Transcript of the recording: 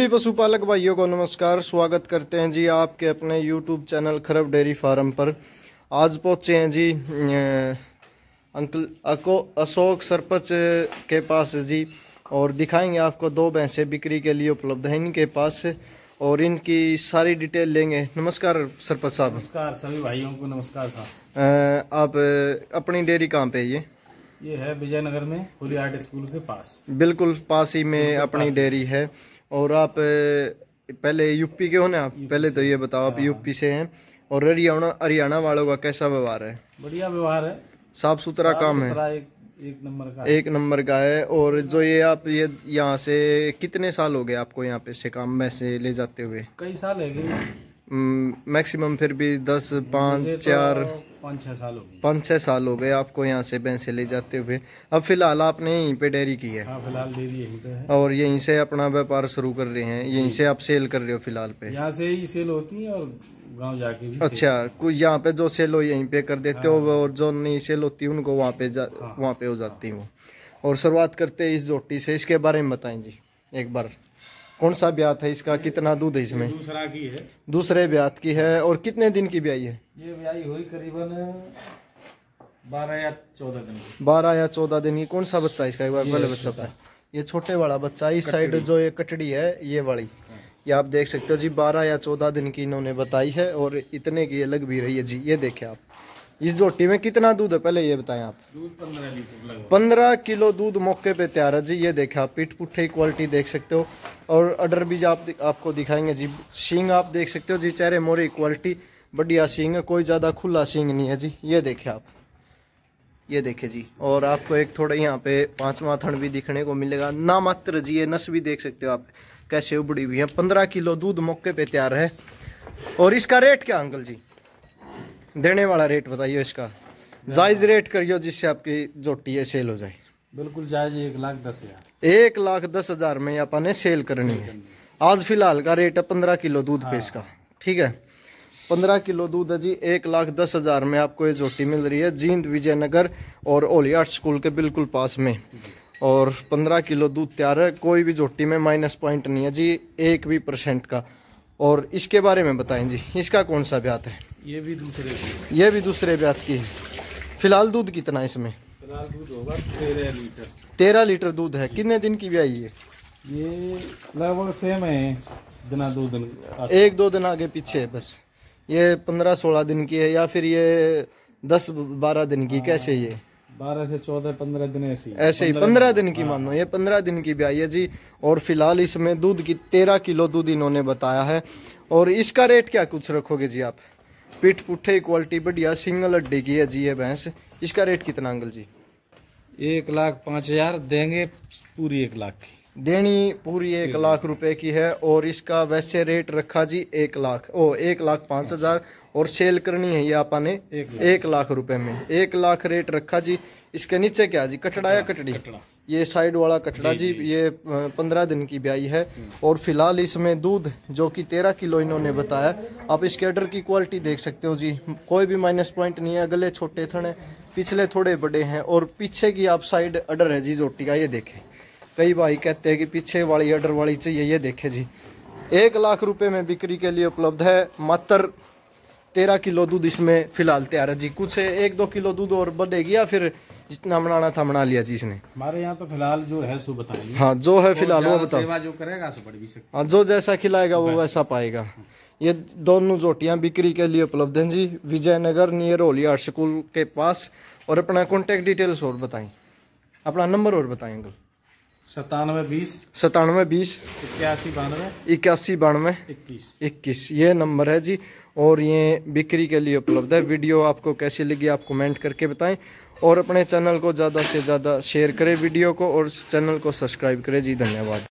सभी पशुपालक भाइयों को नमस्कार स्वागत करते हैं जी आपके अपने YouTube channel Kharab dairy farm पर आज पहुँचे हैं जी अं, अंकल अको अशोक सरपंच के पास जी और दिखाएंगे आपको दो भैंसें बिक्री के लिए उपलब्ध हैं इनके पास और इनकी सारी डिटेल लेंगे नमस्कार सरपंच साहब नमस्कार सभी भाइयों को नमस्कार साहब अं, आप अपनी डेयरी कहाँ पे ये ये है विजयनगर में होली आर्ट स्कूल के पास बिल्कुल पास ही में अपनी डेयरी है और आप पहले यूपी के हो ना आप पहले तो ये बताओ आप हाँ। यूपी से हैं और हरियाणा हरियाणा वालों का कैसा व्यवहार है बढ़िया व्यवहार है साफ सुथरा काम है एक, एक नंबर का एक नंबर का है और जो ये आप ये यहाँ से कितने साल हो गए आपको यहाँ पे से काम में से ले जाते हुए कई साल है मैक्सिमम फिर भी दस पाँच तो चार पाँच छः साल हो गए साल हो गए आपको यहाँ से भैंसे ले जाते हुए अब फिलहाल आपने यहीं पे डेयरी की है हाँ, फिलहाल डेयरी यहीं पे है और यहीं से अपना व्यापार शुरू कर रहे हैं यहीं से आप सेल कर रहे हो फिलहाल पे यहाँ से ही सेल होती है और गांव जाके भी अच्छा यहाँ पे जो सेल हो यहीं पे कर देते हो हाँ। और जो नहीं सेल होती है उनको वहाँ पे हाँ। वहाँ पे हो जाती है और शुरुआत करते हैं इस जोटी से इसके बारे में बताए जी एक बार कौन सा ब्यात है इसका कितना दूध है इसमें दूसरा की है दूसरे ब्यात की है और कितने दिन की ब्याई है ये ब्याई हुई करीबन बारह या चौदह दिन बारह या चौदह दिन की कौन सा बच्चा इसका एक बार बड़े बच्चा का ये छोटे वाला बच्चा इस साइड जो ये कटड़ी है ये वाली ये आप देख सकते हो जी बारह या चौदह दिन की इन्होंने बताई है और इतने की ये लग भी रही है जी ये देखे आप इस जोटी में कितना दूध है पहले ये बताएं आप पंद्रह किलो दूध मौके पे तैयार है जी ये देखें आप पीठ पुट्ठे क्वालिटी देख सकते हो और अडर बीज आप आपको दिखाएंगे जी सींग आप देख सकते हो जी चेहरे मोरे क्वालिटी बढ़िया सींग है कोई ज़्यादा खुला सींग नहीं है जी ये देखे आप ये देखे जी और आपको एक थोड़ा यहाँ पे पांचवा थन भी दिखने को मिलेगा ना मात्र जी ये नस भी देख सकते हो आप कैसे उबड़ी हुई है पंद्रह किलो दूध मौके पे तैयार है और इसका रेट क्या अंकल जी देने वाला रेट बताइए इसका जायज़ रेट करियो जिससे आपकी जोटी है सेल हो जाए बिल्कुल जायज एक लाख दस हजार एक लाख दस हजार में अपने सेल करनी है आज फिलहाल का रेट है पंद्रह किलो दूध पे हाँ। इसका ठीक है पंद्रह किलो दूध है जी एक लाख दस हजार में आपको ये जोटी मिल रही है जींद विजयनगर और ओली आर्ट स्कूल के बिल्कुल पास में और पंद्रह किलो दूध तैयार है कोई भी जोटी में माइनस पॉइंट नहीं है जी एक भी परसेंट का और इसके बारे में बताएं जी इसका कौन सा ब्यात है ये भी दूसरे की ये भी दूसरे ब्यात की है फिलहाल दूध कितना इसमें फिलहाल दूध होगा तेरह लीटर तेरह लीटर दूध है कितने दिन की ब्याई है ये लगभग सेम है दिना दो दिन एक दो दिन आगे पीछे है बस ये पंद्रह सोलह दिन की है या फिर ये दस बारह दिन की कैसे ये हाँ, बारह से चौदह पंद्रह दिन ऐसी ऐसे ही पंद्रह दिन की हाँ। मानो ये पंद्रह दिन की ब्याई है जी और फिलहाल इसमें दूध की तेरह किलो दूध इन्होंने बताया है और इसका रेट क्या कुछ रखोगे जी आप पीठ पुट्ठे क्वालिटी बढ़िया सिंगल अड्डे की है जी है भैंस इसका रेट कितना अंकल जी एक लाख पाँच हजार देंगे पूरी एक लाख की देनी पूरी एक लाख रुपए की है और इसका वैसे रेट रखा जी एक लाख ओ एक लाख पाँच हाँ। हजार और सेल करनी है ये आपा ने एक लाख, एक लाख रुपए में एक लाख रेट रखा जी इसके नीचे क्या जी कटड़ा या कटड़ी कटड़ा ये साइड वाला कटड़ा जी, जी ये पंद्रह दिन की ब्याई है हम्म। और फिलहाल इसमें दूध जो कि तेरह किलो इन्होंने बताया आप इस कैडर की क्वालिटी देख सकते हो जी कोई भी माइनस पॉइंट नहीं है गले छोटे थड़े पिछले थोड़े बड़े हैं और पीछे की आप साइड अडर है जी जोटी का ये देखें कई भाई कहते हैं कि पीछे वाली अडर वाली चाहिए ये देखे जी एक लाख रुपये में बिक्री के लिए उपलब्ध है मात्र तेरह किलो दूध इसमें फिलहाल तैयार है जी कुछ एक दो किलो दूध और बढ़ेगी या फिर जितना बनाना था बना लिया चीज ने हमारे यहाँ तो फिलहाल जो है सो बताएंगे हाँ जो है फिलहाल वो बताओ जो करेगा सो पढ़ भी सकते हाँ जो जैसा खिलाएगा वो वैसा पाएगा ये दोनों जोटियाँ बिक्री के लिए उपलब्ध हैं जी Vijaynagar near holy art school के पास और अपना कॉन्टेक्ट डिटेल्स और बताएं अपना नंबर और बताएं अंकल सतानवे बीस सतानवे बीस इक्यासी बानवे इक्यासी बानवे इक्कीस इक्कीस ये नंबर है जी और ये बिक्री के लिए उपलब्ध है वीडियो आपको कैसी लगी आप कमेंट करके बताएं और अपने चैनल को ज़्यादा से ज़्यादा शेयर करें वीडियो को और चैनल को सब्सक्राइब करें जी धन्यवाद